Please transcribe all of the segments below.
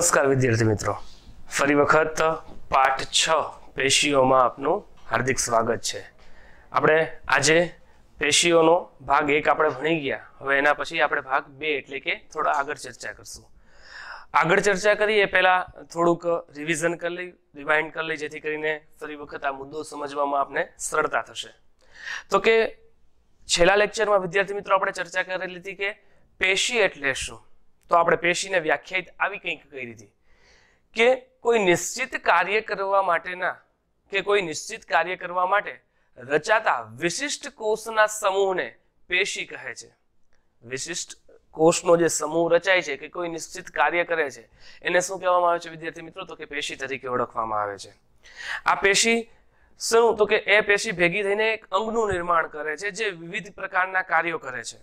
નમસ્કાર વિદ્યાર્થી મિત્રો ફરી વખત પાઠ છ પેશીઓમાં આપનું હાર્દિક સ્વાગત છે આપણે આજે પેશીઓનો ભાગ એક આપણે ભણી ગયા હવે એના પછી આપણે ભાગ બે એટલે કે થોડા આગળ ચર્ચા કરશું આગળ ચર્ચા કરીએ પહેલાં થોડુંક રિવિઝન કરી લઈ રિવાઇન્ડ કરી લઈ જેથી કરીને ફરી વખત આ મુદ્દો સમજવામાં આપને સરળતા થશે તો કે છેલ્લા લેક્ચરમાં વિદ્યાર્થી મિત્રો આપણે ચર્ચા કરી લીધી કે પેશી એટલે શું તો આપણે પેશીને વ્યાખ્યાયિત આવી કંઈક કરી હતી કે કોઈ નિશ્ચિત કાર્ય કરવા માટેના કે કોઈ નિશ્ચિત કાર્ય કરવા માટે રચાતા વિશિષ્ટ કોષના સમૂહને પેશી કહે છે વિશિષ્ટ કોષનો જે સમૂહ રચાય છે કે કોઈ નિશ્ચિત કાર્ય કરે છે એને શું કહેવામાં આવે છે વિદ્યાર્થી મિત્રો તો કે પેશી તરીકે ઓળખવામાં આવે છે આ પેશી શું તો કે એ પેશી ભેગી થઈને એક અંગનું નિર્માણ કરે છે જે વિવિધ પ્રકારના કાર્યો કરે છે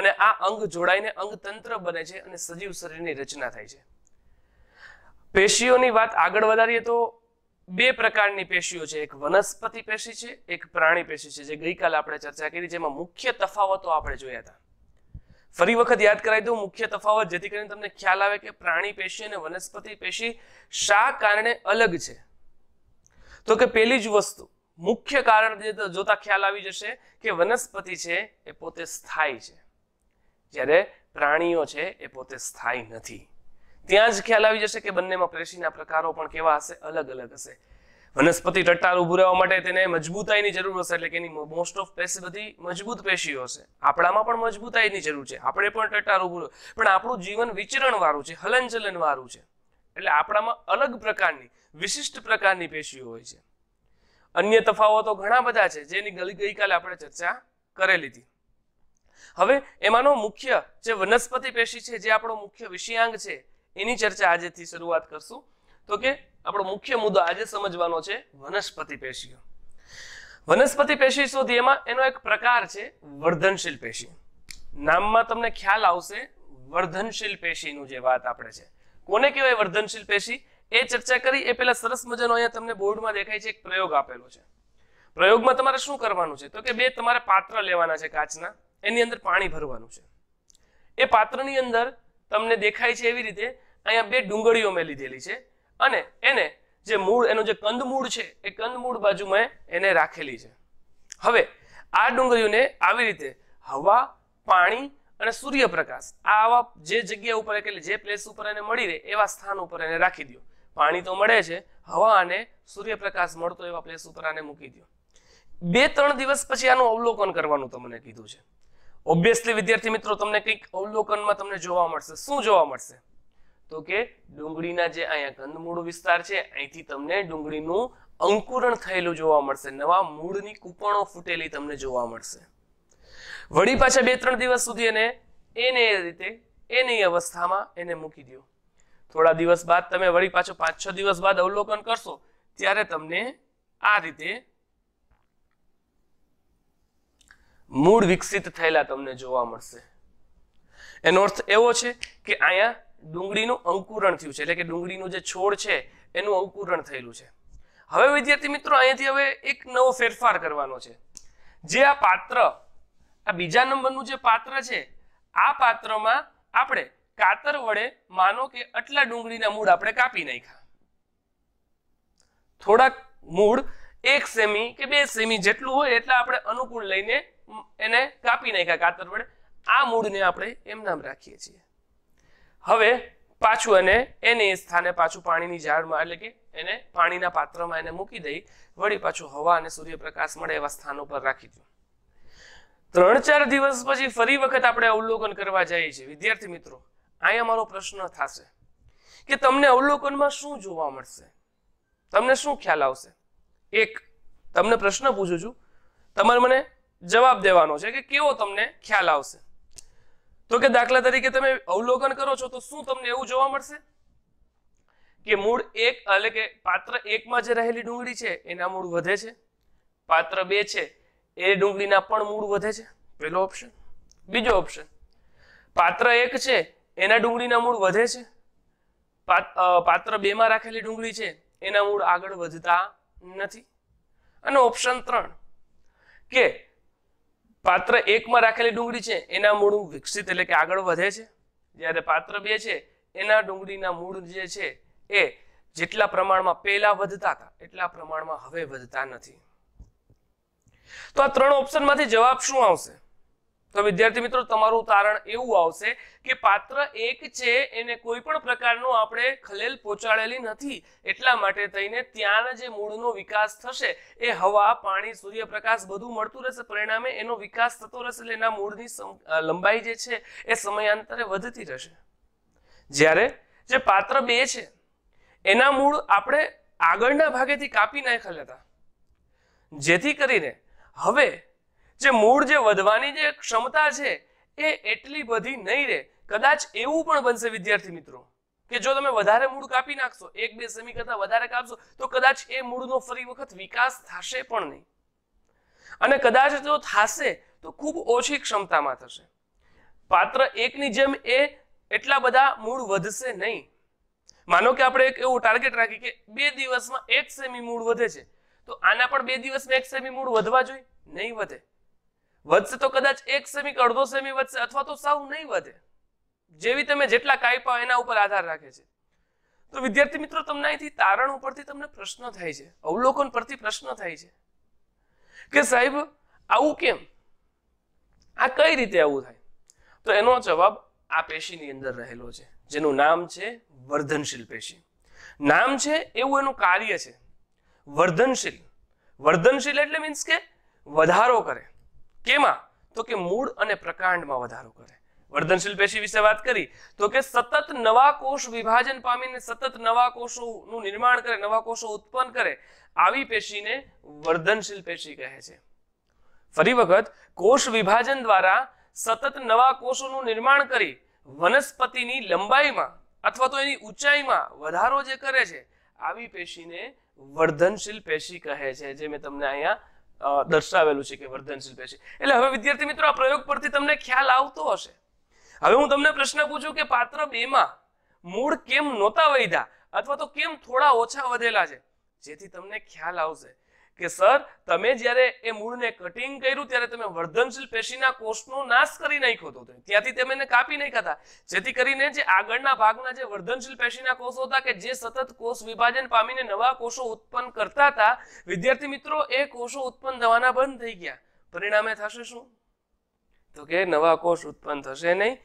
અને આ અંગ જોડાઈને અંગતંત્ર બને છે અને સજીવ શરીરની રચના થાય છે પેશીઓની વાત આગળ વધારીએ તો બે પ્રકારની પેશીઓ છે એક વનસ્પતિ પેશી છે એક પ્રાણી પેશી છે જે ગઈકાલે આપણે ચર્ચા કરી જેમાં મુખ્ય તફાવતો આપણે જોયા હતા ફરી વખત યાદ કરાવી દઉં મુખ્ય તફાવત જેથી કરીને તમને ખ્યાલ આવે કે પ્રાણી પેશી અને વનસ્પતિ પેશી શા કારણે અલગ છે તો કે પેલી જ વસ્તુ મુખ્ય કારણ જોતા ખ્યાલ આવી જશે કે વનસ્પતિ છે એ પોતે સ્થાયી છે જ્યારે પ્રાણીઓ છે એ પોતે સ્થાયી નથી ત્યાં જ ખ્યાલ આવી જશે કે બંનેમાં પ્રેશીના પ્રકારો પણ કેવા હશે અલગ અલગ હશે વનસ્પતિ ટટ્ટાર ઉભું રહેવા માટે તેને મજબૂતાઈની જરૂર હશે એટલે કે એની મોસ્ટ ઓફ પેશી બધી મજબૂત પેશીઓ હશે આપણામાં પણ મજબૂતાઈની જરૂર છે આપણે પણ ટટ્ટાર ઉભું પણ આપણું જીવન વિચરણ વાળું છે હલનચલન વાળું છે એટલે આપણામાં અલગ પ્રકારની વિશિષ્ટ પ્રકારની પેશીઓ હોય છે અન્ય તફાવતો ઘણા બધા છે જેની ગઈકાલે આપણે ચર્ચા કરેલી હતી હવે એમાંનો મુખ્ય જે વનસ્પતિ પેશી છે જે આપણો મુખ્ય વિષયાંગ છે એની ચર્ચા આજેથી શરૂઆત કરશું તો કે આપણો મુખ્ય મુદ્દો આજે સમજવાનો છે વનસ્પતિ પેશીઓ વનસ્પતિ પેશી શોધી એમાં એનો એક પ્રકાર છે વર્ધનશીલ પેશી નામમાં તમને ખ્યાલ આવશે વર્ધનશીલ પેશીનું જે વાત આપણે છે કોને કહેવાય વર્ધનશીલ પેશી એ ચર્ચા કરી એ પેલા સરસ મજાનો અહીંયા તમને બોર્ડમાં દેખાય છે એક પ્રયોગ આપેલો છે પ્રયોગમાં તમારે શું કરવાનું છે તો કે બે તમારે પાત્ર લેવાના છે કાચના એની અંદર પાણી ભરવાનું છે એ પાત્રની અંદર તમને દેખાય છે એવી રીતે અહીંયા બે ડુંગળીઓ મેં લીધેલી છે અને એને જે મૂળ એનો જે કંદમૂળ છે એ કંદમૂળ બાજુ મેં એને રાખેલી છે હવે આ ડુંગળીઓને આવી રીતે હવા પાણી અને સૂર્યપ્રકાશ આ આવા જે જગ્યા ઉપર એટલે જે પ્લેસ ઉપર એને મળી રહે એવા સ્થાન ઉપર એને રાખી દો પાણી તો મળે છે હવા અને સૂર્યપ્રકાશ મળતો એવા પ્લેસ ઉપર આને મૂકી દો બે ત્રણ દિવસ પછી આનું અવલોકન કરવાનું તમને કીધું છે ઓબ્વિયસલી વિદ્યાર્થી મિત્રો તમને કંઈક અવલોકનમાં તમને જોવા મળશે શું જોવા મળશે તો કે ડુંગળીના જે અહીંયા કંદમૂળ વિસ્તાર છે અહીંથી તમને ડુંગળીનું અંકુરણ થયેલું જોવા મળશે નવા મૂળની કૂપણો ફૂટેલી તમને જોવા મળશે વળી પાછા બે ત્રણ દિવસ સુધી એને એને રીતે એની અવસ્થામાં એને મૂકી દો થોડા દિવસ બાદ તમે વળી પાછો પાંચ છ દિવસ બાદ અવલોકન કરશો ત્યારે તમને આ રીતે મૂળ વિકસિત થયેલા તમને જોવા મળશે એનો અર્થ એવો છે કે અહીંયા ડુંગળીનું અંકુરણ થયું છે એટલે કે ડુંગળીનું જે છોડ છે એનું અંકુરણ થયેલું છે હવે વિદ્યાર્થી મિત્રો અહીંયાથી હવે એક નવો ફેરફાર કરવાનો છે જે આ પાત્ર આ બીજા નંબરનું જે પાત્ર છે આ પાત્રમાં આપણે કાતર વડે માનો કે આટલા ડુંગળીના મૂળ આપણે કાપી નાખ્યા થોડાક મૂળ એક સેમી કે બે સેમી જેટલું હોય એટલા આપણે અનુકૂળ લઈને એને કાપી નાખ્યા કાતર વડે આ મૂળને આપણે એમ નામ રાખીએ છીએ હવે પાછું એને એને સ્થાને પાછું પાણીની ઝાડમાં એટલે કે એને પાણીના પાત્રમાં એને મૂકી દઈ વળી પાછું હવા અને સૂર્યપ્રકાશ મળે એવા સ્થાન ઉપર રાખી દઉં ત્રણ ચાર દિવસ પછી ફરી વખત આપણે અવલોકન કરવા જઈએ છીએ વિદ્યાર્થી મિત્રો અહીંયા અમારો પ્રશ્ન થશે કે તમને અવલોકનમાં શું જોવા મળશે તમને શું ખ્યાલ આવશે એક તમને પ્રશ્ન પૂછું છું તમારે મને જવાબ દેવાનો છે કે કેવો તમને ખ્યાલ આવશે તો કે દાખલા તરીકે તમે અવલોકન કરો છો તો શું તમને એવું જોવા મળશે કે મૂળ એક એટલે કે પાત્ર એકમાં જે રહેલી ડુંગળી છે એના મૂળ વધે છે પાત્ર બે છે એ ડુંગળીના પણ મૂળ વધે છે પહેલો ઓપ્શન બીજો ઓપ્શન પાત્ર એક છે એના ડુંગળીના મૂળ વધે છે પાત્ર બેમાં રાખેલી ડુંગળી છે એના મૂળ આગળ વધતા નથી અને ઓપ્શન ત્રણ કે પાત્ર એકમાં રાખેલી ડુંગળી છે એના મૂળ વિકસિત એટલે કે આગળ વધે છે જ્યારે પાત્ર બે છે એના ડુંગળીના મૂળ જે છે એ જેટલા પ્રમાણમાં પહેલા વધતા હતા એટલા પ્રમાણમાં હવે વધતા નથી તો આ ત્રણ ઓપ્શનમાંથી જવાબ શું આવશે તો વિદ્યાર્થી મિત્રો તમારું તારણ એવું આવશે કે પાત્ર એક છે એને કોઈ પણ પ્રકારનું આપણે ખલેલ પહોંચાડેલી નથી એટલા માટે થઈને ત્યાંના જે મૂળનો વિકાસ થશે એ હવા પાણી સૂર્યપ્રકાશ બધું મળતું રહેશે પરિણામે એનો વિકાસ થતો રહેશે એટલે એના મૂળની લંબાઈ જે છે એ સમયાંતરે વધતી રહેશે જ્યારે જે પાત્ર બે છે એના મૂળ આપણે આગળના ભાગેથી કાપી નાખેલા હતા જેથી કરીને હવે જે મૂળ જે વધવાની જે ક્ષમતા છે એ એટલી બધી નહીં રહે કદાચ એવું પણ બનશે વિદ્યાર્થી મિત્રો કે જો તમે વધારે મૂળ કાપી નાખશો એક બે સેમી કરતા વધારે કાપશો તો કદાચ એ મૂળનો ફરી વખત વિકાસ થશે પણ નહીં અને કદાચ જો થશે તો ખૂબ ઓછી ક્ષમતામાં થશે પાત્ર એકની જેમ એ એટલા બધા મૂળ વધશે નહીં માનો કે આપણે એક એવું ટાર્ગેટ રાખી કે બે દિવસમાં એક સેમી મૂળ વધે છે તો આના પણ બે દિવસમાં એક સેમી મૂળ વધવા જોઈએ નહીં વધે વધશે તો કદાચ એક સેમી કે અડધો સેમી વધશે અથવા તો સાવ નહીં વધે જેવી તમે જેટલા કાપ્યા એના ઉપર આધાર રાખે છે તો વિદ્યાર્થી મિત્રો તમને અહીંથી તારણ ઉપરથી તમને પ્રશ્ન થાય છે અવલોકન પરથી પ્રશ્ન થાય છે કે સાહેબ આવું કેમ આ કઈ રીતે આવું થાય તો એનો જવાબ આ પેશીની અંદર રહેલો છે જેનું નામ છે વર્ધનશીલ પેશી નામ છે એવું એનું કાર્ય છે વર્ધનશીલ વર્ધનશીલ એટલે મીન્સ કે વધારો કરે કેમાં તો કે મૂળ અને પ્રકાંડમાં વધારો કરે વર્ધનશીલ પેશી વિશે વાત કરી તો કે સતત નવા કોષ વિભાજન પામીને સતત નવા કોષોનું નિર્માણ કરે નવા કોષો ઉત્પન્ન કરે આવી પેશીને વર્ધનશીલ પેશી કહે છે ફરી વખત કોષ વિભાજન દ્વારા સતત નવા કોષોનું નિર્માણ કરી વનસ્પતિની લંબાઈમાં અથવા તો એની ઊંચાઈમાં વધારો જે કરે છે આવી પેશીને વર્ધનશીલ પેશી કહે છે જે મેં તમને અહીંયા દર્શાવેલું છે કે વર્ધનશીલ પેશી એટલે હવે વિદ્યાર્થી મિત્રો આ પ્રયોગ પરથી તમને ખ્યાલ આવતો હશે હવે હું તમને પ્રશ્ન પૂછું કે પાત્ર બેમાં મૂળ કેમ નહોતા વધ્યા અથવા તો કેમ થોડા ઓછા વધેલા છે જેથી તમને ખ્યાલ આવશે કે સર તમે જ્યારે એ મૂળને કટિંગ કર્યું ત્યારે તમે વર્ધનશીલ પેશીના કોષનો નાશ કરી નાખ્યો હતો ત્યાંથી તમે એને કાપી નાખ્યા હતા જેથી કરીને જે આગળના ભાગના જે વર્ધનશીલ પેશીના કોષો હતા કે જે સતત કોષ વિભાજન પામીને નવા કોષો ઉત્પન્ન કરતા હતા વિદ્યાર્થી મિત્રો એ કોષો ઉત્પન્ન થવાના બંધ થઈ ગયા પરિણામે થશે શું તો કે નવા કોષ ઉત્પન્ન થશે નહીં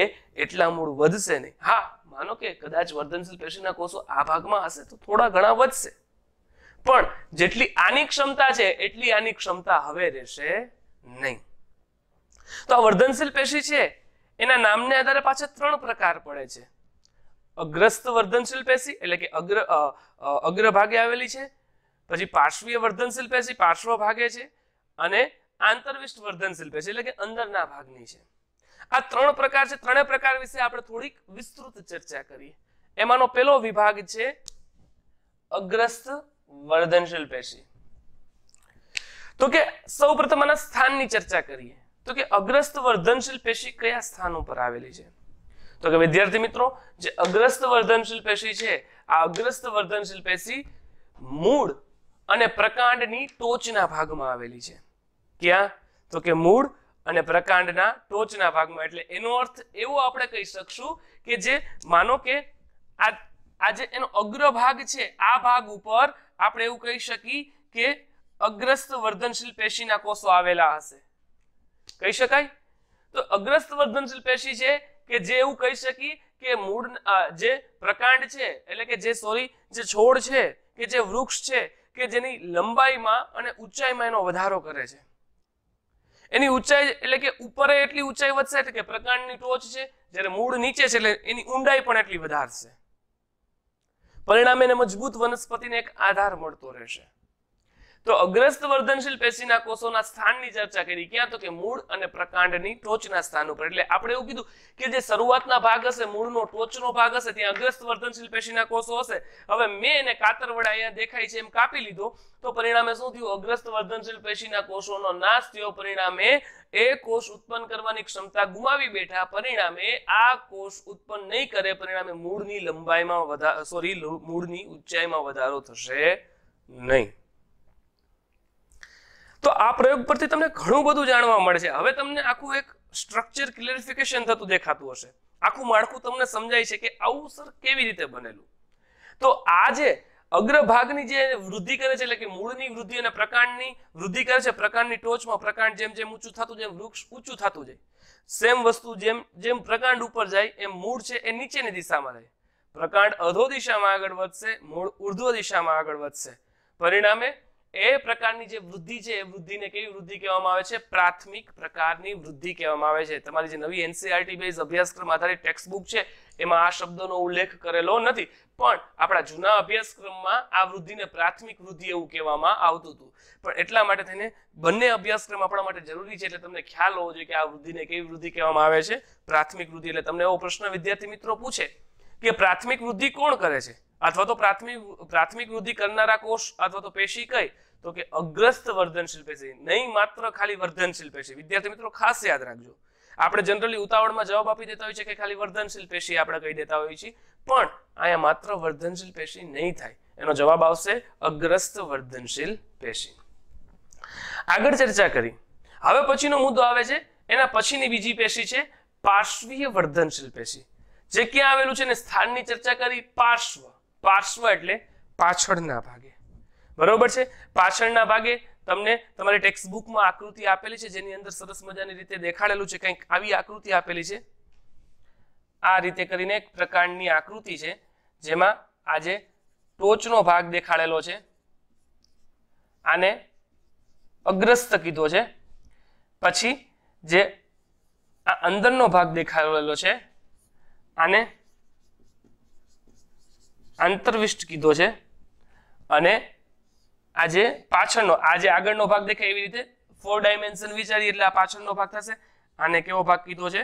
એ એટલા મૂળ વધશે નહીં હા માનો કે કદાચ વર્ધનશીલ પેશીના કોષો આ ભાગમાં હશે તો થોડા ઘણા વધશે પણ જેટલી આની ક્ષમતા છે એટલી આની ક્ષમતા હવે રહેશે નહીં તો આ વર્ધનશીલ પેશી છે એના નામને આધારે પાછા ત્રણ પ્રકાર પડે છે અગ્રસ્ત વર્ધનશીલ પેશી એટલે કે અગ્ર અગ્રભાગે આવેલી છે પછી પાર્શ્વીય વર્ધનશીલ પેશી પાર્શ્વ ભાગે છે અને આંતરવિષ્ટ વર્ધનશીલ પેશી એટલે કે અંદરના ભાગની છે આ ત્રણ પ્રકાર છે ત્રણે પ્રકાર વિશે આપણે થોડીક વિસ્તૃત ચર્ચા કરીએ એમાંનો પેલો વિભાગ છે અગ્રસ્ત વર્ધનશીલ પેશી તો કે સૌ પ્રથમ આના સ્થાનની ચર્ચા કરીએ તો કે અગ્રસ્ત વર્ધનશીલ પેશી કયા સ્થાન ઉપર આવેલી છે તો કે વિદ્યાર્થી મિત્રો જે અગ્રસ્ત વર્ધનશીલ પેશી છે આ અગ્રસ્ત વર્ધનશીલ પેશી મૂળ અને પ્રકાંડની ટોચના ભાગમાં આવેલી છે ક્યાં તો કે મૂળ અને પ્રકાંડના ટોચના ભાગમાં એટલે એનો અર્થ એવો આપણે કહી શકશું કે જે માનો કે આ આ જે એનો ભાગ છે આ ભાગ ઉપર આપણે એવું કહી શકીએ કે અગ્રસ્ત વર્ધનશીલ પેશીના કોષો આવેલા હશે કહી શકાય તો અગ્રસ્ત વર્ધનશીલ પેશી છે કે જે એવું કહી શકીએ કે મૂળ જે પ્રકાંડ છે એટલે કે જે સોરી જે છોડ છે કે જે વૃક્ષ છે કે જેની લંબાઈમાં અને ઊંચાઈમાં એનો વધારો કરે છે એની ઊંચાઈ એટલે કે ઉપરે એટલી ઊંચાઈ વધશે કે પ્રકાંડની ટોચ છે જ્યારે મૂળ નીચે છે એટલે એની ઊંડાઈ પણ એટલી વધારશે પરિણામે એને મજબૂત વનસ્પતિને એક આધાર મળતો રહેશે તો અગ્રસ્ત વર્ધનશીલ પેશીના કોષોના સ્થાનની ચર્ચા કરી ક્યાં તો કે મૂળ અને પ્રકાંડની ટોચના સ્થાન ઉપર એટલે આપણે એવું કીધું કે જે શરૂઆતના ભાગ હશે મૂળનો ટોચનો ભાગ હશે ત્યાં અગ્રસ્ત વર્ધનશીલ પેશીના કોષો હશે હવે મેં એને કાતર વડે અહીંયા દેખાય છે એમ કાપી લીધો તો પરિણામે શું થયું અગ્રસ્ત વર્ધનશીલ પેશીના કોષોનો નાશ થયો પરિણામે એ કોષ ઉત્પન્ન કરવાની ક્ષમતા ગુમાવી બેઠા પરિણામે આ કોષ ઉત્પન્ન નહીં કરે પરિણામે મૂળની લંબાઈમાં વધારો સોરી મૂળની ઊંચાઈમાં વધારો થશે નહીં તો આ પ્રયોગ પરથી તમને ઘણું બધું જાણવા મળશે હવે તમને આખું એક સ્ટ્રક્ચર ક્લેરિફિકેશન થતું દેખાતું હશે આખું માળખું તમને સમજાય છે કે આવું સર કેવી રીતે બનેલું તો આ જે અગ્રભાગની જે વૃદ્ધિ કરે છે એટલે કે મૂળની વૃદ્ધિ અને પ્રકાંડની વૃદ્ધિ કરે છે પ્રકાંડની ટોચમાં પ્રકાંડ જેમ જેમ ઊંચું થતું જેમ વૃક્ષ ઊંચું થતું જાય સેમ વસ્તુ જેમ જેમ પ્રકાંડ ઉપર જાય એમ મૂળ છે એ નીચેની દિશામાં રહે પ્રકાંડ અધો દિશામાં આગળ વધશે મૂળ ઉર્ધ્વ દિશામાં આગળ વધશે પરિણામે એ પ્રકારની જે વૃદ્ધિ છે એ વૃદ્ધિને કેવી વૃદ્ધિ કહેવામાં આવે છે પ્રાથમિક પ્રકારની વૃદ્ધિ કહેવામાં આવે છે તમારી જે નવી એનસીઆરટી બેઝ e અભ્યાસક્રમ આધારિત બુક છે એમાં આ શબ્દનો ઉલ્લેખ કરેલો નથી પણ આપણા જૂના અભ્યાસક્રમમાં આ વૃદ્ધિને પ્રાથમિક વૃદ્ધિ એવું કહેવામાં આવતું હતું પણ એટલા માટે થઈને બંને અભ્યાસક્રમ આપણા માટે જરૂરી છે એટલે તમને ખ્યાલ હોવો જોઈએ કે આ વૃદ્ધિને કેવી વૃદ્ધિ કહેવામાં આવે છે પ્રાથમિક વૃદ્ધિ એટલે તમને એવો પ્રશ્ન વિદ્યાર્થી મિત્રો પૂછે કે પ્રાથમિક વૃદ્ધિ કોણ કરે છે અથવા તો પ્રાથમિક પ્રાથમિક વૃદ્ધિ કરનારા કોષ અથવા તો પેશી કઈ તો કે અગ્રસ્ત વર્ધનશીલ પેશી નહીં માત્ર ખાલી વર્ધનશીલ પેશી વિદ્યાર્થી મિત્રો ખાસ યાદ રાખજો આપણે જનરલી ઉતાવળમાં જવાબ આપી દેતા હોય છે કે ખાલી વર્ધનશીલ પેશી આપણે કહી દેતા હોય છીએ પણ અહીંયા માત્ર વર્ધનશીલ પેશી નહીં થાય એનો જવાબ આવશે અગ્રસ્ત વર્ધનશીલ પેશી આગળ ચર્ચા કરી હવે પછીનો મુદ્દો આવે છે એના પછીની બીજી પેશી છે પાર્શ્વીય વર્ધનશીલ પેશી જે ક્યાં આવેલું છે ને સ્થાનની ચર્ચા કરી પાર્શ્વ પાર્શ્વ એટલે પાછળના ભાગે બરોબર છે પાછળના ભાગે તમને તમારી ટેક્સ્ટ બુકમાં આકૃતિ આપેલી છે જેની અંદર સરસ મજાની રીતે દેખાડેલું છે કંઈક આવી આકૃતિ આપેલી છે આ રીતે કરીને એક પ્રકારની આકૃતિ છે જેમાં આજે ટોચનો ભાગ દેખાડેલો છે આને અગ્રસ્ત કીધો છે પછી જે આ અંદરનો ભાગ દેખાડેલો છે આને આંતરવિષ્ટ કીધો છે અને આજે પાછળનો આજે આગળનો ભાગ દેખાય એવી રીતે ફોર ડાયમેન્શન વિચારીએ એટલે આ પાછળનો ભાગ થશે આને કેવો ભાગ કીધો છે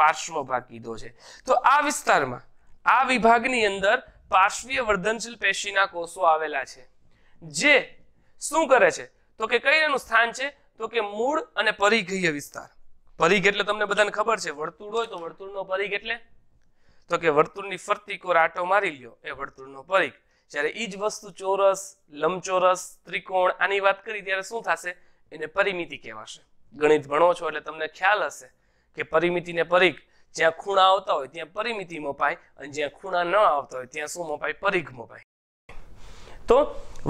પાર્શ્વ ભાગ કીધો છે તો આ વિસ્તારમાં આ વિભાગની અંદર પાર્શ્વીય વર્ધનશીલ પેશીના કોષો આવેલા છે જે શું કરે છે તો કે કઈ એનું સ્થાન છે તો કે મૂળ અને પરિઘીય વિસ્તાર પરિઘ એટલે તમને બધાને ખબર છે વર્તુળ હોય તો વર્તુળનો પરિઘ એટલે તો કે વર્તુળની ફરતી કોર આટો મારી લ્યો એ વર્તુળનો પરિઘ જ્યારે એ જ વસ્તુ ચોરસ લંબચોરસ ત્રિકોણ આની વાત કરી ત્યારે શું થશે એને પરિમિતિ કહેવાશે ગણિત ભણો છો એટલે તમને ખ્યાલ હશે કે પરિમિતિને પરિઘ જ્યાં ખૂણા આવતા હોય ત્યાં પરિમિતિ મોપાય અને જ્યાં ખૂણા ન આવતા હોય ત્યાં શું મોપાય પરિઘ મોપાય તો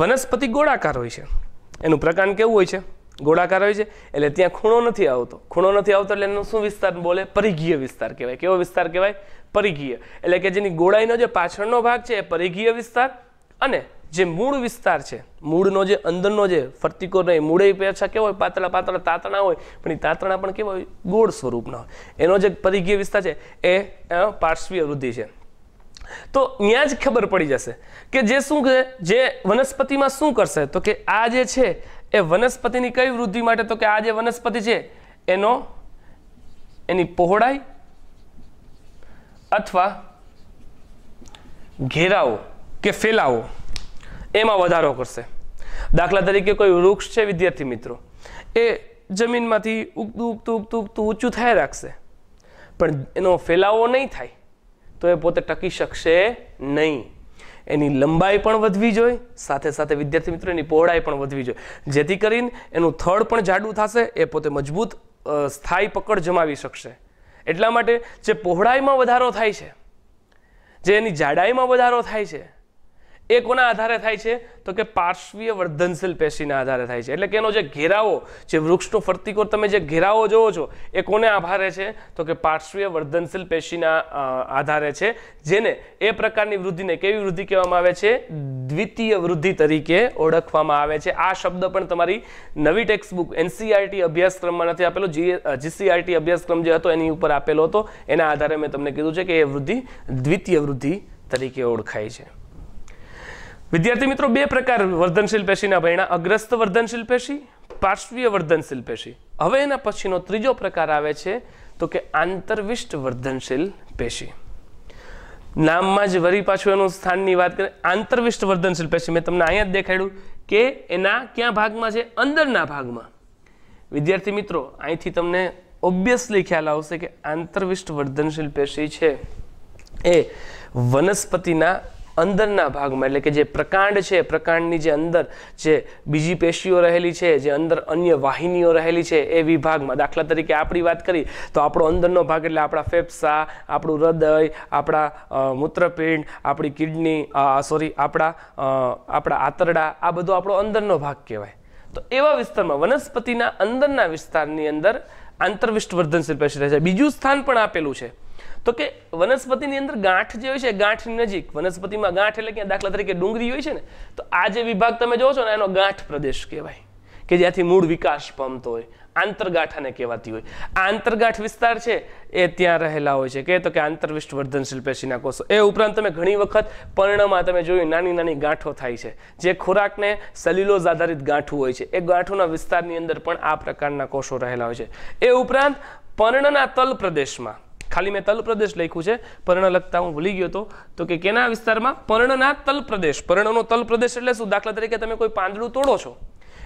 વનસ્પતિ ગોળાકાર હોય છે એનું પ્રકાંડ કેવું હોય છે ગોળાકાર હોય છે એટલે ત્યાં ખૂણો નથી આવતો ખૂણો નથી આવતો એટલે એનો શું વિસ્તાર બોલે પરિઘીય વિસ્તાર કહેવાય કેવો વિસ્તાર કહેવાય પરિઘીય એટલે કે જેની ગોળાઈનો જે પાછળનો ભાગ છે એ પરિઘીય વિસ્તાર અને જે મૂળ વિસ્તાર છે મૂળનો જે અંદરનો જે ફરતીકોર નહીં મૂળે પાછા કેવો હોય પાતળા પાતળા તાતણા હોય પણ એ તાતણા પણ કેવા હોય ગોળ સ્વરૂપના હોય એનો જે પરિઘીય વિસ્તાર છે એ પાર્શ્વીય વૃદ્ધિ છે તો ત્યાં જ ખબર પડી જશે કે જે શું છે જે વનસ્પતિમાં શું કરશે તો કે આ જે છે એ વનસ્પતિની કઈ વૃદ્ધિ માટે તો કે આ જે વનસ્પતિ છે એનો એની પહોળાઈ અથવા ઘેરાવો કે ફેલાવો એમાં વધારો કરશે દાખલા તરીકે કોઈ વૃક્ષ છે વિદ્યાર્થી મિત્રો એ જમીનમાંથી ઉગતું ઉગતું ઉગતું ઉગતું ઊંચું થાય રાખશે પણ એનો ફેલાવો નહીં થાય તો એ પોતે ટકી શકશે નહીં એની લંબાઈ પણ વધવી જોઈએ સાથે સાથે વિદ્યાર્થી મિત્રોની પહોળાઈ પણ વધવી જોઈએ જેથી કરીને એનું થડ પણ જાડું થશે એ પોતે મજબૂત સ્થાયી પકડ જમાવી શકશે એટલા માટે જે પહોળાઈમાં વધારો થાય છે જે એની જાડાઈમાં વધારો થાય છે એ કોના આધારે થાય છે તો કે પાર્શ્વીય વર્ધનશીલ પેશીના આધારે થાય છે એટલે કે એનો જે ઘેરાવો જે વૃક્ષનો ફરતીકોર તમે જે ઘેરાવો જોવો છો એ કોને આભારે છે તો કે પાર્શ્વીય વર્ધનશીલ પેશીના આધારે છે જેને એ પ્રકારની વૃદ્ધિને કેવી વૃદ્ધિ કહેવામાં આવે છે દ્વિતીય વૃદ્ધિ તરીકે ઓળખવામાં આવે છે આ શબ્દ પણ તમારી નવી ટેક્સ્ટ બુક એનસીઆરટી અભ્યાસક્રમમાં નથી આપેલો જીસીઆરટી અભ્યાસક્રમ જે હતો એની ઉપર આપેલો હતો એના આધારે મેં તમને કીધું છે કે એ વૃદ્ધિ દ્વિતીય વૃદ્ધિ તરીકે ઓળખાય છે વિદ્યાર્થી મિત્રો બે પ્રકાર વર્ધનશીલ પેશીના ભયણા અગ્રસ્ત વર્ધનશીલ પેશી પાર્શ્વીય વર્ધનશીલ પેશી હવે એના પછીનો ત્રીજો પ્રકાર આવે છે તો કે આંતરવિષ્ટ વર્ધનશીલ પેશી નામમાં જ વરી પાછું એનું સ્થાનની વાત કરીએ આંતરવિષ્ટ વર્ધનશીલ પેશી મેં તમને અહીંયા જ દેખાડ્યું કે એના ક્યાં ભાગમાં છે અંદરના ભાગમાં વિદ્યાર્થી મિત્રો અહીંથી તમને ઓબ્વિયસલી ખ્યાલ આવશે કે આંતરવિષ્ટ વર્ધનશીલ પેશી છે એ વનસ્પતિના અંદરના ભાગમાં એટલે કે જે પ્રકાંડ છે પ્રકાંડની જે અંદર જે બીજી પેશીઓ રહેલી છે જે અંદર અન્ય વાહિનીઓ રહેલી છે એ વિભાગમાં દાખલા તરીકે આપણી વાત કરી તો આપણો અંદરનો ભાગ એટલે આપણા ફેફસા આપણું હૃદય આપણા મૂત્રપિંડ આપણી કિડની સોરી આપણા આપણા આંતરડા આ બધો આપણો અંદરનો ભાગ કહેવાય તો એવા વિસ્તારમાં વનસ્પતિના અંદરના વિસ્તારની અંદર આંતરવિષ્ટ વર્ધનશીલ પેશી રહે છે બીજું સ્થાન પણ આપેલું છે તો કે વનસ્પતિની અંદર ગાંઠ જે હોય છે ગાંઠની નજીક વનસ્પતિમાં ગાંઠ એટલે કે દાખલા તરીકે ડુંગળી હોય છે ને તો આ જે વિભાગ તમે જોવો છો ને એનો ગાંઠ પ્રદેશ કહેવાય કે જ્યાંથી મૂળ વિકાસ પામતો હોય આંતરગાંઠાને કહેવાતી હોય આ આંતરગાંઠ વિસ્તાર છે એ ત્યાં રહેલા હોય છે કે તો કે આંતરવિષ્ટ વર્ધનશીલ પેશીના કોષો એ ઉપરાંત તમે ઘણી વખત પર્ણમાં તમે જોયું નાની નાની ગાંઠો થાય છે જે ખોરાકને સલીલોઝ આધારિત ગાંઠું હોય છે એ ગાંઠોના વિસ્તારની અંદર પણ આ પ્રકારના કોષો રહેલા હોય છે એ ઉપરાંત પર્ણના તલ પ્રદેશમાં ખાલી મેં તલ પ્રદેશ લખ્યું છે પર્ણ લખતા હું ભૂલી ગયો હતો તો કે કેના વિસ્તારમાં પર્ણના તલ પ્રદેશ પર્ણનો તલ પ્રદેશ એટલે શું દાખલા તરીકે તમે કોઈ પાંદડું તોડો છો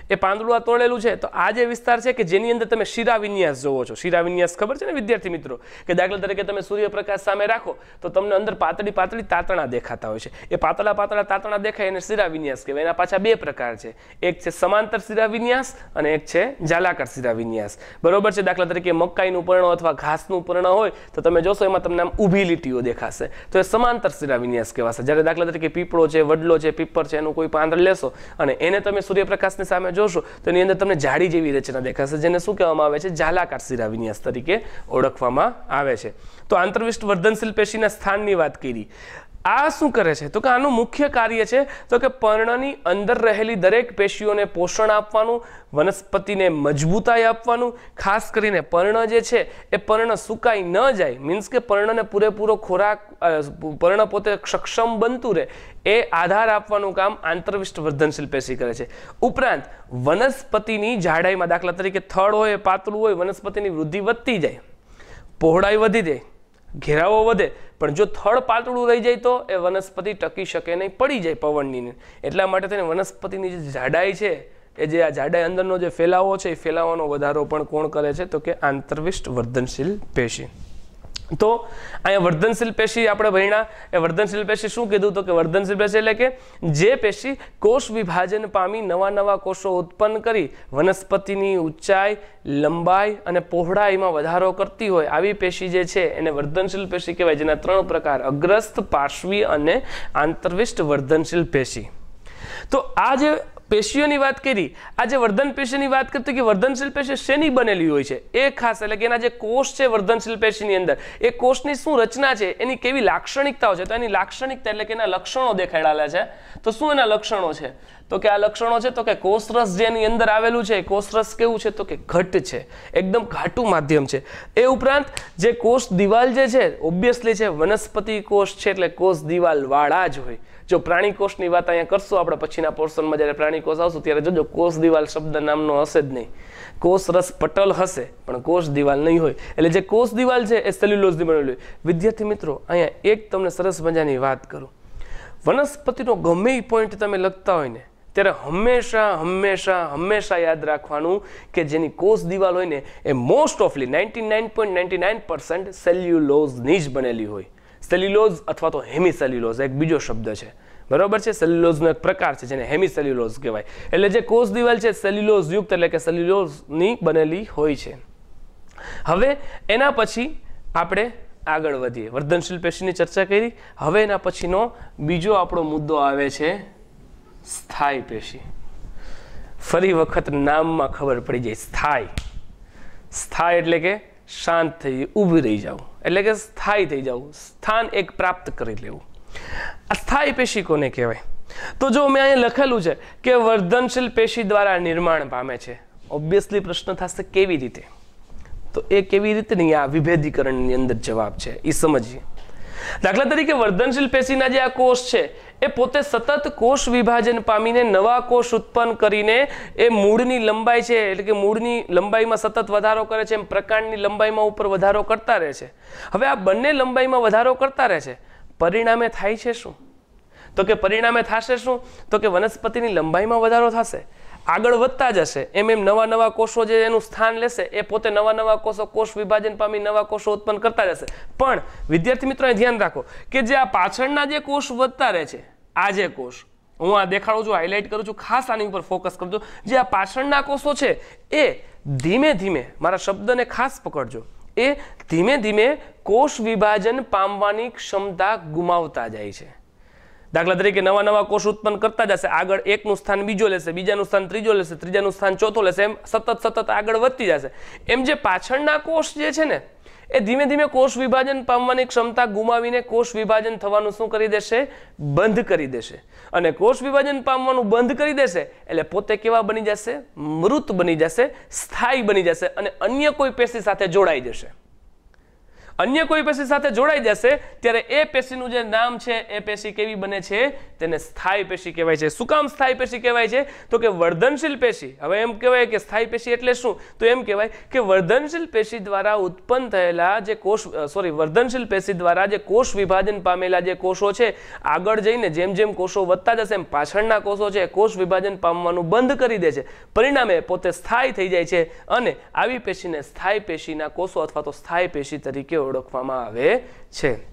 એ પાંદડું આ તોડેલું છે તો આ જે વિસ્તાર છે કે જેની અંદર તમે શિરા વિન્યાસ જોવો છો શીરા વિન્યાસ ખબર છે ને વિદ્યાર્થી મિત્રો કે દાખલા તરીકે તમે સૂર્યપ્રકાશ સામે રાખો તો તમને અંદર પાતળી પાતળી તાતણા દેખાતા હોય છે એ પાતળા પાતળા તાતણા દેખાય એને શિરા વિન્યાસ કહેવાય એના પાછા બે પ્રકાર છે એક છે સમાંતર શીરા વિન્યાસ અને એક છે જાલાકાર શીરા વિન્યાસ બરોબર છે દાખલા તરીકે મકાઈનું પર્ણ અથવા ઘાસનું પર્ણ હોય તો તમે જોશો એમાં તમને આમ ઊભી લીટીઓ દેખાશે તો એ સમાંતર શિરા વિન્યાસ કહેવાશે જ્યારે દાખલા તરીકે પીપળો છે વડલો છે પીપર છે એનું કોઈ પાંદર લેશો અને એને તમે સૂર્યપ્રકાશની સામે જોશો તો એની અંદર તમને જાડી જેવી રચના દેખાશે જેને શું કહેવામાં આવે છે જાલાકાર શિરા વિન્યાસ તરીકે ઓળખવામાં આવે છે તો આંતરવિષ્ટ વર્ધનશીલ પેશીના સ્થાનની વાત કરી આ શું કરે છે તો કે આનું મુખ્ય કાર્ય છે તો કે પર્ણની અંદર રહેલી દરેક પેશીઓને પોષણ આપવાનું વનસ્પતિને મજબૂતાઈ આપવાનું ખાસ કરીને પર્ણ જે છે એ પર્ણ સુકાઈ ન જાય મીન્સ કે પર્ણને પૂરેપૂરો ખોરાક પર્ણ પોતે સક્ષમ બનતું રહે એ આધાર આપવાનું કામ આંતરવિષ્ટ વર્ધનશીલ પેશી કરે છે ઉપરાંત વનસ્પતિની જાડાઈમાં દાખલા તરીકે થળ હોય પાતળું હોય વનસ્પતિની વૃદ્ધિ વધતી જાય પહોળાઈ વધી જાય ઘેરાવો વધે પણ જો થળ પાતળું રહી જાય તો એ વનસ્પતિ ટકી શકે નહીં પડી જાય પવનની એટલા માટે તેને વનસ્પતિની જે જાડાઈ છે એ જે આ જાડાઈ અંદરનો જે ફેલાવો છે એ ફેલાવાનો વધારો પણ કોણ કરે છે તો કે આંતરવિષ્ટ વર્ધનશીલ પેશી તો અહીંયા વર્ધનશીલ પેશી આપણે ભણ્યા એ વર્ધનશીલ પેશી શું કીધું તો કે વર્ધનશીલ પેશી એટલે કે જે પેશી કોષ વિભાજન પામી નવા નવા કોષો ઉત્પન્ન કરી વનસ્પતિની ઊંચાઈ લંબાઈ અને પહોળાઈમાં વધારો કરતી હોય આવી પેશી જે છે એને વર્ધનશીલ પેશી કહેવાય જેના ત્રણ પ્રકાર અગ્રસ્ત પાર્શ્વી અને આંતરવિષ્ટ વર્ધનશીલ પેશી તો આ જે પેશીઓની વાત કરી આજે વર્ધન પેશીની વાત કરતો કે વર્ધનશીલ પેશી શેની બનેલી હોય છે એ ખાસ એટલે કે એના જે કોષ છે વર્ધનશીલ પેશીની અંદર એ કોષની શું રચના છે એની કેવી લાક્ષણિકતાઓ છે તો એની લાક્ષણિકતા એટલે કે એના લક્ષણો દેખાડાયેલા છે તો શું એના લક્ષણો છે તો કે આ લક્ષણો છે તો કે કોષરસ જેની અંદર આવેલું છે કોષરસ કેવું છે તો કે ઘટ છે એકદમ ઘાટું માધ્યમ છે એ ઉપરાંત જે કોષ દિવાલ જે છે ઓબ્વિયસલી છે વનસ્પતિ કોષ છે એટલે કોષ દિવાલવાળા જ હોય જો પ્રાણી કોષની વાત અહીંયા કરશું આપણે પછીના પોર્શનમાં જ્યારે પ્રાણી કોષ આવશું ત્યારે જોજો કોષ દિવાલ શબ્દ નામનો હશે જ નહીં કોષ રસ પટલ હશે પણ કોષ દિવાલ નહીં હોય એટલે જે કોષ દિવાલ છે એ સેલ્યુલોઝની બનેલી વિદ્યાર્થી મિત્રો અહીંયા એક તમને સરસ મજાની વાત કરું વનસ્પતિનો ગમે એ પોઈન્ટ તમે લખતા હોય ને ત્યારે હંમેશા હંમેશા હંમેશા યાદ રાખવાનું કે જેની કોષ દિવાલ હોય ને એ મોસ્ટ ઓફલી ninety nine point ninety nine percent સેલ્યુલોઝની જ બનેલી હોય સેલ્યુલોઝ અથવા તો હેમિસેલ્યુલોઝ એક બીજો શબ્દ છે બરાબર છે સેલ્યુલોઝનો એક પ્રકાર છે જેને હેમિસેલ્યુલોઝ કહેવાય એટલે જે કોષ દિવાલ છે સેલ્યુલોઝ યુક્ત એટલે કે સેલ્યુલોઝની બનેલી હોય છે હવે એના પછી આપણે આગળ વધીએ વર્ધનશીલ પેશીની ચર્ચા કરી હવે એના પછીનો બીજો આપણો મુદ્દો આવે છે સ્થાયી પેશી ફરી વખત નામમાં ખબર પડી જાય સ્થાય સ્થાય એટલે કે શાંત થઈ ઊભી રહી જાઓ એટલે કે સ્થાયી થઈ જવું સ્થાન એક પ્રાપ્ત કરી લેવું આ સ્થાયી પેશી કોને કહેવાય તો જો મેં અહીંયા લખેલું છે કે વર્ધનશીલ પેશી દ્વારા નિર્માણ પામે છે ઓબ્વિયસલી પ્રશ્ન થશે કેવી રીતે તો એ કેવી રીતે નહીં આ વિભેદીકરણની અંદર જવાબ છે એ સમજીએ દાખલા તરીકે વર્ધનશીલ પેશીના જે આ કોષ છે એ પોતે સતત કોષ વિભાજન પામીને નવા કોષ ઉત્પન્ન કરીને એ મૂળની લંબાઈ છે એટલે કે મૂળની લંબાઈમાં સતત વધારો કરે છે એમ પ્રકાંડની લંબાઈમાં ઉપર વધારો કરતા રહે છે હવે આ બંને લંબાઈમાં વધારો કરતા રહે છે પરિણામે થાય છે શું તો કે પરિણામે થશે શું તો કે વનસ્પતિની લંબાઈમાં વધારો થશે આગળ વધતા જશે એમ એમ નવા નવા કોષો જે એનું સ્થાન લેશે એ પોતે નવા નવા કોષો કોષ વિભાજન પામી નવા કોષો ઉત્પન્ન કરતા જશે પણ વિદ્યાર્થી મિત્રોએ ધ્યાન રાખો કે જે આ પાછળના જે કોષ વધતા રહે છે આ જે કોષ હું આ દેખાડું છું હાઇલાઇટ કરું છું ખાસ આની ઉપર ફોકસ કરજો જે આ પાછળના કોષો છે એ ધીમે ધીમે મારા શબ્દને ખાસ પકડજો એ ધીમે ધીમે કોષ વિભાજન પામવાની ક્ષમતા ગુમાવતા જાય છે દાખલા તરીકે નવા નવા કોષ ઉત્પન્ન કરતા જશે આગળ એકનું સ્થાન બીજો લેશે બીજાનું સ્થાન ત્રીજો લેશે ત્રીજાનું સ્થાન ચોથો લેશે એમ સતત સતત આગળ વધતી જશે એમ જે પાછળના કોષ જે છે ને એ ધીમે ધીમે કોષ વિભાજન પામવાની ક્ષમતા ગુમાવીને કોષ વિભાજન થવાનું શું કરી દેશે બંધ કરી દેશે અને કોષ વિભાજન પામવાનું બંધ કરી દેશે એટલે પોતે કેવા બની જશે મૃત બની જશે સ્થાયી બની જશે અને અન્ય કોઈ પેશી સાથે જોડાઈ જશે અન્ય કોઈ પેશી સાથે જોડાઈ જશે ત્યારે એ પેશીનું જે નામ છે એ પેશી કેવી બને છે તેને સ્થાયી પેશી કહેવાય છે શું કામ સ્થાયી પેશી કહેવાય છે તો કે વર્ધનશીલ પેશી હવે એમ કહેવાય કે સ્થાયી પેશી એટલે શું તો એમ કહેવાય કે વર્ધનશીલ પેશી દ્વારા ઉત્પન્ન થયેલા જે કોષ સોરી વર્ધનશીલ પેશી દ્વારા જે કોષ વિભાજન પામેલા જે કોષો છે આગળ જઈને જેમ જેમ કોષો વધતા જશે એમ પાછળના કોષો છે કોષ વિભાજન પામવાનું બંધ કરી દે છે પરિણામે પોતે સ્થાયી થઈ જાય છે અને આવી પેશીને સ્થાયી પેશીના કોષો અથવા તો સ્થાયી પેશી તરીકે ઓળખવામાં આવે છે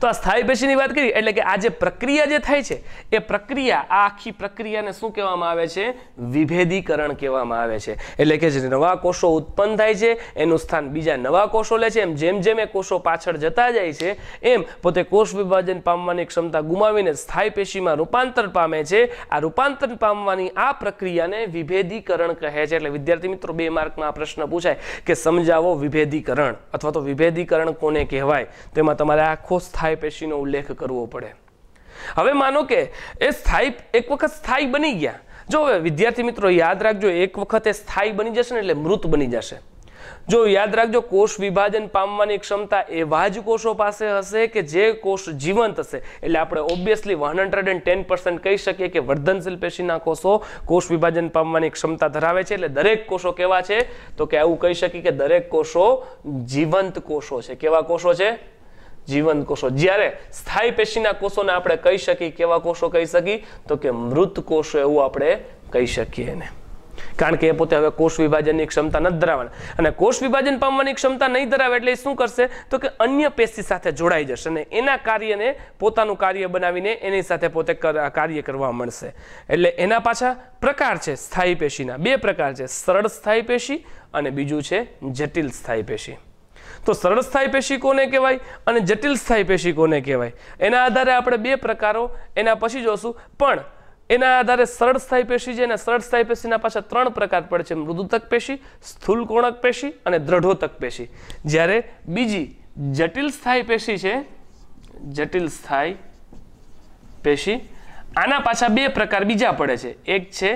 તો આ સ્થાયી પેશીની વાત કરી એટલે કે આ જે પ્રક્રિયા જે થાય છે એ પ્રક્રિયા આ આખી પ્રક્રિયાને શું કહેવામાં આવે છે વિભેદીકરણ કહેવામાં આવે છે એટલે કે જે નવા કોષો ઉત્પન્ન થાય છે એનું સ્થાન બીજા નવા કોષો લે છે એમ જેમ જેમ એ કોષો પાછળ જતા જાય છે એમ પોતે કોષ વિભાજન પામવાની ક્ષમતા ગુમાવીને સ્થાયી પેશીમાં રૂપાંતર પામે છે આ રૂપાંતર પામવાની આ પ્રક્રિયાને વિભેદીકરણ કહે છે એટલે વિદ્યાર્થી મિત્રો બે માર્કમાં આ પ્રશ્ન પૂછાય કે સમજાવો વિભેદીકરણ અથવા તો વિભેદીકરણ કોને કહેવાય તેમાં તમારે આખો સ્થાયી પેશીનો ઉલ્લેખ કરવો પડે હવે માનો કે એ સ્થાયી એક વખત સ્થાયી બની ગયા જો હવે વિદ્યાર્થી મિત્રો યાદ રાખજો એક વખત એ સ્થાયી બની જશે ને એટલે મૃત બની જશે જો યાદ રાખજો કોષ વિભાજન પામવાની ક્ષમતા એવા જ કોષો પાસે હશે કે જે કોષ જીવંત હશે એટલે આપણે obviously one hundred and ten percent કહી શકીએ કે વર્ધનશીલ પેશીના કોષો કોષ વિભાજન પામવાની ક્ષમતા ધરાવે છે એટલે દરેક કોષો કેવા છે તો કે આવું કહી શકીએ કે દરેક કોષો જીવંત કોષો છે કેવા કોષો છે જીવંત કોષો જ્યારે સ્થાયી પેશીના કોષોને આપણે કહી શકીએ કેવા કોષો કહી શકીએ તો કે મૃત કોષો એવું આપણે કહી શકીએ એને કારણ કે એ પોતે હવે કોષ વિભાજનની ક્ષમતા નથી ધરાવે અને કોષ વિભાજન પામવાની ક્ષમતા નહીં ધરાવે એટલે શું કરશે તો કે અન્ય પેશી સાથે જોડાઈ જશે અને એના કાર્યને પોતાનું કાર્ય બનાવીને એની સાથે પોતે કાર્ય કરવા મળશે એટલે એના પાછા પ્રકાર છે સ્થાયી પેશીના બે પ્રકાર છે સરળ સ્થાયી પેશી અને બીજું છે જટિલ સ્થાયી પેશી તો સરળ સ્થાયી પેશી કોને કહેવાય અને જટિલ સ્થાયી પેશી કોને કહેવાય એના આધારે આપણે બે પ્રકારો એના પછી જોશું પણ એના આધારે સરળ સ્થાયી પેશી છે અને સરળ સ્થાયી પેશીના પાછા ત્રણ પ્રકાર પડે છે મૃદુતક પેશી સ્થૂલકોણક પેશી અને દ્રઢોતક પેશી જ્યારે બીજી જટિલ સ્થાયી પેશી છે જટિલ સ્થાયી પેશી આના પાછા બે પ્રકાર બીજા પડે છે એક છે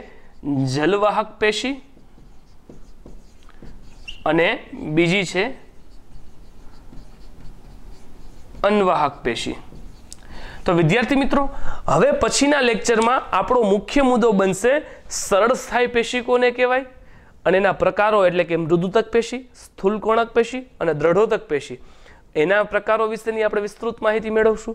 જલવાહક પેશી અને બીજી છે અન્વાહક પેશી તો વિદ્યાર્થી મિત્રો હવે પછીના લેક્ચરમાં આપણો મુખ્ય મુદ્દો બનશે સરળ સ્થાયી પેશી કોને કહેવાય અને એના પ્રકારો એટલે કે મૃદુતક પેશી સ્થૂલકોણક પેશી અને દ્રઢોતક પેશી એના પ્રકારો વિશેની આપણે વિસ્તૃત માહિતી મેળવશું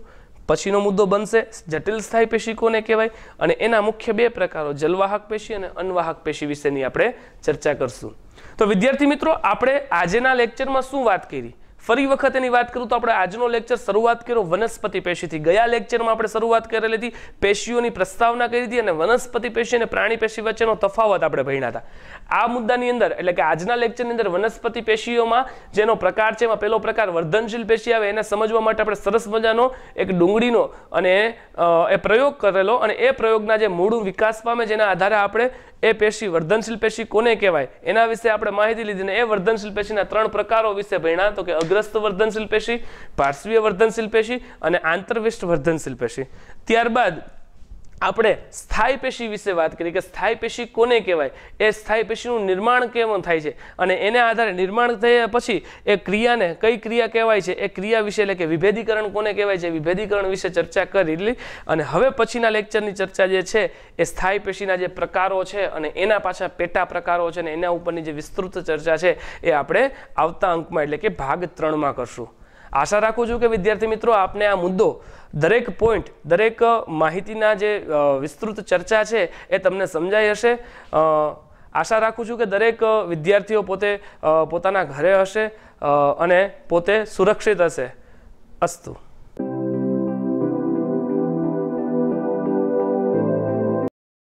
પછીનો મુદ્દો બનશે જટિલ સ્થાયી પેશી કોને કહેવાય અને એના મુખ્ય બે પ્રકારો જલવાહક પેશી અને અન્વાહક પેશી વિશેની આપણે ચર્ચા કરશું તો વિદ્યાર્થી મિત્રો આપણે આજેના લેક્ચરમાં શું વાત કરી ફરી વખત એની વાત કરું તો આપણે આજનો લેક્ચર શરૂઆત કર્યો વનસ્પતિ પેશીથી ગયા લેક્ચરમાં આપણે શરૂઆત કરેલી હતી પેશીઓની પ્રસ્તાવના કરી હતી અને વનસ્પતિ પેશી અને પ્રાણી પેશી વચ્ચેનો તફાવત આપણે ભણ્યા હતા આ મુદ્દાની અંદર એટલે કે આજના લેક્ચરની અંદર વનસ્પતિ પેશીઓમાં જેનો પ્રકાર છે એમાં પહેલો પ્રકાર વર્ધનશીલ પેશી આવે એને સમજવા માટે આપણે સરસ મજાનો એક ડુંગળીનો અને એ પ્રયોગ કરેલો અને એ પ્રયોગના જે મૂળું વિકાસ પામે જેના આધારે આપણે એ પેશી વર્ધનશીલ પેશી કોને કહેવાય એના વિશે આપણે માહિતી લીધી અને એ વર્ધનશીલ પેશીના ત્રણ પ્રકારો વિશે ભણ્યા તો કે નિગ્રસ્ત વર્ધનશીલ પેશી પાર્શ્વીય વર્ધનશીલ પેશી અને આંતરવિષ્ઠ વર્ધનશીલ પેશી ત્યારબાદ આપણે સ્થાયી પેશી વિશે વાત કરીએ કે સ્થાયી પેશી કોને કહેવાય એ સ્થાયી પેશીનું નિર્માણ કેમ થાય છે અને એને આધારે નિર્માણ થયા પછી એ ક્રિયાને કઈ ક્રિયા કહેવાય છે એ ક્રિયા વિશે એટલે કે વિભેદીકરણ કોને કહેવાય છે વિભેદીકરણ વિશે ચર્ચા કરી અને હવે પછીના લેક્ચરની ચર્ચા જે છે એ સ્થાયી પેશીના જે પ્રકારો છે અને એના પાછા પેટા પ્રકારો છે અને એના ઉપરની જે વિસ્તૃત ચર્ચા છે એ આપણે આવતા અંકમાં એટલે કે ભાગ ત્રણમાં કરશું આશા રાખું છું કે વિદ્યાર્થી મિત્રો આપને આ મુદ્દો દરેક પોઈન્ટ દરેક માહિતીના જે વિસ્તૃત ચર્ચા છે એ તમને સમજાઈ હશે આશા રાખું છું કે દરેક વિદ્યાર્થીઓ પોતે પોતાના ઘરે હશે અને પોતે સુરક્ષિત હશે અસ્તુ